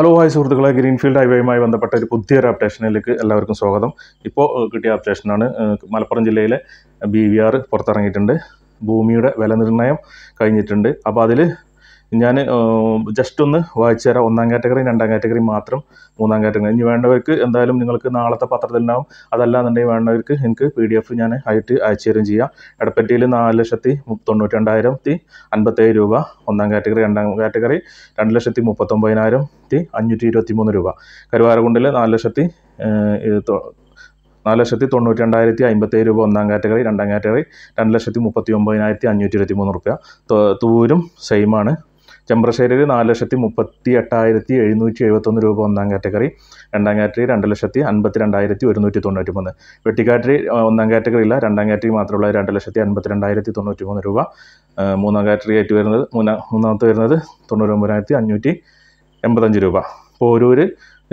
hello hi സുഹൃത്തുക്കളെ greenfield ഹൈവേയുമായി ബന്ധപ്പെട്ട ഒരു പുതിയൊരു അപ്ഡേഷനിലേക്ക് എല്ലാവർക്കും സ്വാഗതം ഇപ്പോൾ കിട്ടിയ അപ്ഡേഷനാണ് മലപ്പുറം ജില്ലയിലെ ബി വി ആർ പുറത്തിറങ്ങിയിട്ടുണ്ട് ഭൂമിയുടെ വില കഴിഞ്ഞിട്ടുണ്ട് അപ്പോൾ അതിൽ ഞാൻ ജസ്റ്റ് ഒന്ന് വായിച്ചു തരാം ഒന്നാം കാറ്റഗറി രണ്ടാം കാറ്റഗറി മാത്രം മൂന്നാം കാറ്റഗറി ഇനി വേണ്ടവർക്ക് എന്തായാലും നിങ്ങൾക്ക് നാളത്തെ പത്രത്തിലുണ്ടാവും അതല്ലാന്നുണ്ടെങ്കിൽ വേണ്ടവർക്ക് എനിക്ക് പി ഡി എഫ് ഞാൻ ആയിട്ട് അയച്ചു തരും ചെയ്യാം എടപ്പറ്റയിൽ നാല് ലക്ഷത്തി തൊണ്ണൂറ്റി രണ്ടായിരത്തി അൻപത്തേഴ് രൂപ ഒന്നാം കാറ്റഗറി രണ്ടാം കാറ്റഗറി രണ്ട് ലക്ഷത്തി മുപ്പത്തൊമ്പതിനായിരത്തി അഞ്ഞൂറ്റി ഇരുപത്തി മൂന്ന് രൂപ കരുവാരകുണ്ടിൽ നാല് ലക്ഷത്തി നാല് ലക്ഷത്തി തൊണ്ണൂറ്റി രണ്ടായിരത്തി അമ്പത്തേഴ് രൂപ ഒന്നാം കാറ്റഗറി രണ്ടാം കാറ്റഗറി രണ്ട് ലക്ഷത്തി മുപ്പത്തി ഒമ്പതിനായിരത്തി അഞ്ഞൂറ്റി ഇരുപത്തി മൂന്ന് റുപ്യ തൂരും സെയിമാണ് ചെമ്പ്രശ്ശേരി നാല് ലക്ഷത്തി മുപ്പത്തി എട്ടായിരത്തി എഴുന്നൂറ്റി എഴുപത്തൊന്ന് രൂപ ഒന്നാം കാറ്റഗറി രണ്ടാം കാറ്റഗറി രണ്ട് ലക്ഷത്തി അൻപത്തി രണ്ടായിരത്തി ഒരുന്നൂറ്റി തൊണ്ണൂറ്റി മൂന്ന് വെട്ടിക്കാറ്റഗറി ഒന്നാം കാറ്റഗറി ഇല്ല രണ്ടാം കാറ്റഗറി മാത്രമുള്ള രണ്ട് ലക്ഷത്തി അൻപത്തി രണ്ടായിരത്തി തൊണ്ണൂറ്റി മൂന്ന് രൂപ മൂന്നാം കാറ്റഗറി ആയിട്ട് വരുന്നത് മൂന്നാം മൂന്നാമത്തെ വരുന്നത് തൊണ്ണൂറ്റൊമ്പതിനായിരത്തി അഞ്ഞൂറ്റി എൺപത്തഞ്ച് രൂപ ഒരു ഒരു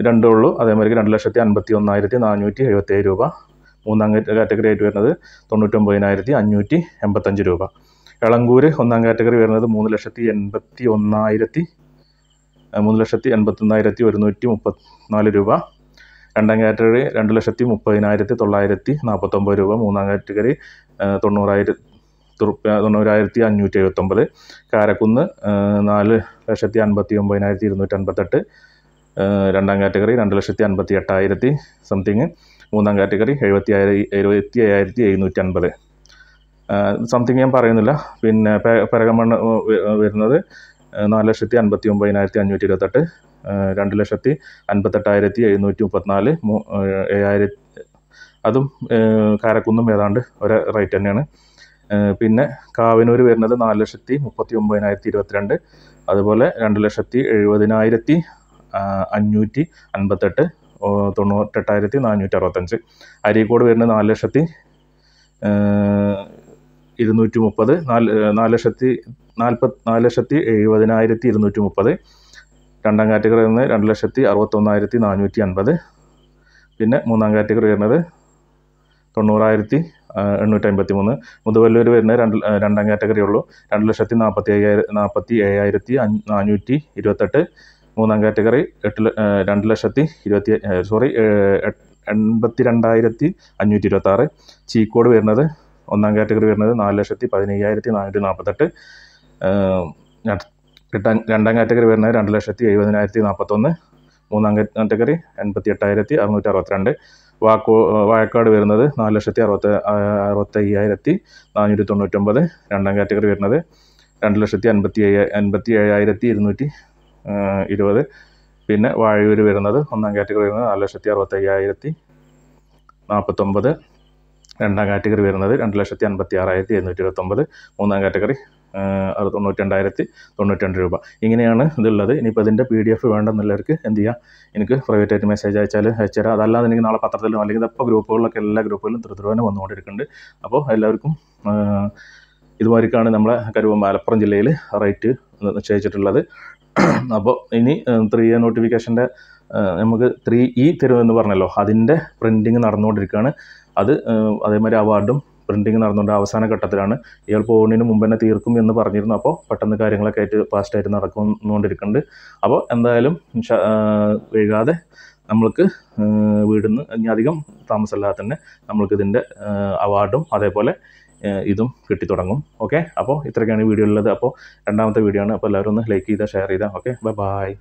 രണ്ടേ ഉള്ളൂ അതേമാതിരി രണ്ട് ലക്ഷത്തി അൻപത്തി ഒന്നായിരത്തി നാനൂറ്റി എഴുപത്തേഴ് രൂപ മൂന്നാം കാറ്റഗറി ആയിട്ട് വരുന്നത് തൊണ്ണൂറ്റൊമ്പതിനായിരത്തി അഞ്ഞൂറ്റി എൺപത്തഞ്ച് രൂപ എളങ്കൂർ ഒന്നാം കാറ്റഗറി വരുന്നത് മൂന്ന് ലക്ഷത്തി എൺപത്തി ഒന്നായിരത്തി മൂന്ന് ലക്ഷത്തി എൺപത്തൊന്നായിരത്തി ഒരുന്നൂറ്റി മുപ്പത്തിനാല് രൂപ രണ്ടാം കാറ്റഗറി രണ്ട് ലക്ഷത്തി മുപ്പതിനായിരത്തി തൊള്ളായിരത്തി നാൽപ്പത്തൊമ്പത് രൂപ മൂന്നാം കാറ്റഗറി തൊണ്ണൂറായിരത്തി തൊണ്ണൂറായിരത്തി അഞ്ഞൂറ്റി എഴുപത്തൊമ്പത് കാരക്കുന്ന് നാല് ലക്ഷത്തി അൻപത്തി ഒമ്പതിനായിരത്തി ഇരുന്നൂറ്റി അൻപത്തെട്ട് രണ്ടാം കാറ്റഗറി രണ്ട് ലക്ഷത്തി അൻപത്തി എട്ടായിരത്തി സംതിങ് മൂന്നാം കാറ്റഗറി എഴുപത്തി ആയിരത്തി എഴുപത്തി അയ്യായിരത്തി എഴുന്നൂറ്റി അൻപത് സംതിങ് ഞാൻ പറയുന്നില്ല പിന്നെ പരകമണ് വരുന്നത് നാല് ലക്ഷത്തി അൻപത്തി ഒമ്പതിനായിരത്തി അഞ്ഞൂറ്റി ഇരുപത്തെട്ട് രണ്ട് ലക്ഷത്തി അൻപത്തെട്ടായിരത്തി എഴുന്നൂറ്റി മുപ്പത്തിനാല് ഏഴായിരത്തി അതും കാരക്കുന്നും ഏതാണ്ട് ഒരു റേറ്റ് തന്നെയാണ് പിന്നെ കാവിനൂർ വരുന്നത് നാല് ലക്ഷത്തി മുപ്പത്തി ഒമ്പതിനായിരത്തി ഇരുപത്തിരണ്ട് അതുപോലെ രണ്ട് ലക്ഷത്തി എഴുപതിനായിരത്തി അഞ്ഞൂറ്റി അൻപത്തെട്ട് തൊണ്ണൂറ്റെട്ടായിരത്തി നാനൂറ്റി അറുപത്തഞ്ച് അരീക്കോട് വരുന്നത് നാല് ലക്ഷത്തി ഇരുന്നൂറ്റി മുപ്പത് നാല് നാല് ലക്ഷത്തി നാൽപ്പത് നാല് ലക്ഷത്തി എഴുപതിനായിരത്തി ഇരുന്നൂറ്റി മുപ്പത് രണ്ടാം കാറ്റഗറി വരുന്നത് രണ്ട് ലക്ഷത്തി അറുപത്തൊന്നായിരത്തി നാനൂറ്റി അൻപത് പിന്നെ മൂന്നാം കാറ്റഗറി വരുന്നത് തൊണ്ണൂറായിരത്തി എണ്ണൂറ്റി അമ്പത്തി മൂന്ന് മുതുവല്ലൂർ വരുന്നത് രണ്ട് രണ്ടാം കാറ്റഗറി ഉള്ളൂ രണ്ട് ലക്ഷത്തി നാൽപ്പത്തി അയ്യായിരം നാൽപ്പത്തി ഏഴായിരത്തി നാനൂറ്റി ഇരുപത്തെട്ട് മൂന്നാം കാറ്റഗറി എട്ട് രണ്ട് ലക്ഷത്തി ഇരുപത്തി സോറി എൺപത്തി രണ്ടായിരത്തി അഞ്ഞൂറ്റി ഇരുപത്താറ് ചീക്കോട് വരുന്നത് ഒന്നാം കാറ്റഗറി വരുന്നത് നാല് ലക്ഷത്തി പതിനയ്യായിരത്തി നാനൂറ്റി നാൽപ്പത്തെട്ട് എട്ടാം രണ്ടാം കാറ്റഗറി വരുന്നത് രണ്ട് ലക്ഷത്തി എഴുപതിനായിരത്തി നാൽപ്പത്തൊന്ന് മൂന്നാം കാറ്റഗറി എൺപത്തി എട്ടായിരത്തി അറുന്നൂറ്റി അറുപത്തിരണ്ട് വാക്കോ വായക്കാട് വരുന്നത് നാല് ലക്ഷത്തി അറുപത്തി അറുപത്തയ്യായിരത്തി നാനൂറ്റി തൊണ്ണൂറ്റൊമ്പത് രണ്ടാം കാറ്റഗറി വരുന്നത് രണ്ട് ലക്ഷത്തി അൻപത്തി ഏഴ് അൻപത്തി ഏഴായിരത്തി ഇരുന്നൂറ്റി ഇരുപത് പിന്നെ വാഴയൂർ വരുന്നത് ഒന്നാം കാറ്റഗറി വരുന്നത് നാല് ലക്ഷത്തി അറുപത്തയ്യായിരത്തി നാൽപ്പത്തൊമ്പത് രണ്ടാം കാറ്റഗറി വരുന്നത് രണ്ട് ലക്ഷത്തി അൻപത്തി ആറായിരത്തി എഴുന്നൂറ്റി ഇരുപത്തൊമ്പത് മൂന്നാം കാറ്റഗറി അത് തൊണ്ണൂറ്റി രണ്ടായിരത്തി തൊണ്ണൂറ്റി രണ്ട് രൂപ ഇങ്ങനെയാണ് ഇതുള്ളത് ഇനിയിപ്പോൾ ഇതിൻ്റെ പി ഡി എഫ് വേണ്ടെന്നുള്ളവർക്ക് എന്ത് ചെയ്യുക എനിക്ക് പ്രൈവറ്റ് ആയിട്ട് മെസ്സേജ് അയച്ചാൽ അയച്ചുതരാം അതല്ലാതെ എനിക്ക് നാളെ പത്രത്തിലും അല്ലെങ്കിൽ ഇപ്പോൾ ഗ്രൂപ്പുകളിലൊക്കെ എല്ലാ ഗ്രൂപ്പുകളിലും തൃത്തിരുവനെ വന്നുകൊണ്ടിരിക്കുന്നുണ്ട് അപ്പോൾ എല്ലാവർക്കും ഇതുമാതിരിക്കാണ് നമ്മളെ കരുവം മലപ്പുറം ജില്ലയിൽ റേറ്റ് നിശ്ചയിച്ചിട്ടുള്ളത് അപ്പോൾ ഇനി ത്രീ എ നോട്ടിഫിക്കേഷൻ്റെ നമുക്ക് ത്രീ ഇ e തരുമെന്ന് പറഞ്ഞല്ലോ അതിൻ്റെ പ്രിൻറ്റിങ് നടന്നുകൊണ്ടിരിക്കുകയാണ് അത് അതേമാതിരി അവാർഡും പ്രിൻറ്റിങ് നടന്നുകൊണ്ട് അവസാന ഘട്ടത്തിലാണ് ഇയാൾ പോകുന്നതിന് മുമ്പ് തന്നെ തീർക്കും എന്ന് പറഞ്ഞിരുന്നു അപ്പോൾ പെട്ടെന്ന് കാര്യങ്ങളൊക്കെ ആയിട്ട് ഫാസ്റ്റായിട്ട് നടക്കുന്നുകൊണ്ടിരിക്കുന്നുണ്ട് അപ്പോൾ എന്തായാലും വൈകാതെ നമ്മൾക്ക് വീടുന്ന് നിന്ന് ഇനി അധികം താമസമില്ലാതെ തന്നെ നമ്മൾക്ക് ഇതിൻ്റെ അവാർഡും അതേപോലെ ഇതും കിട്ടി തുടങ്ങും ഓക്കെ അപ്പോൾ ഇത്രയൊക്കെയാണ് വീഡിയോ ഉള്ളത് അപ്പോൾ രണ്ടാമത്തെ വീഡിയോ ആണ് അപ്പോൾ എല്ലാവരും ഒന്ന് ലൈക്ക് ചെയ്താൽ ഷെയർ ചെയ്താൽ ഓക്കെ ബൈ ബൈ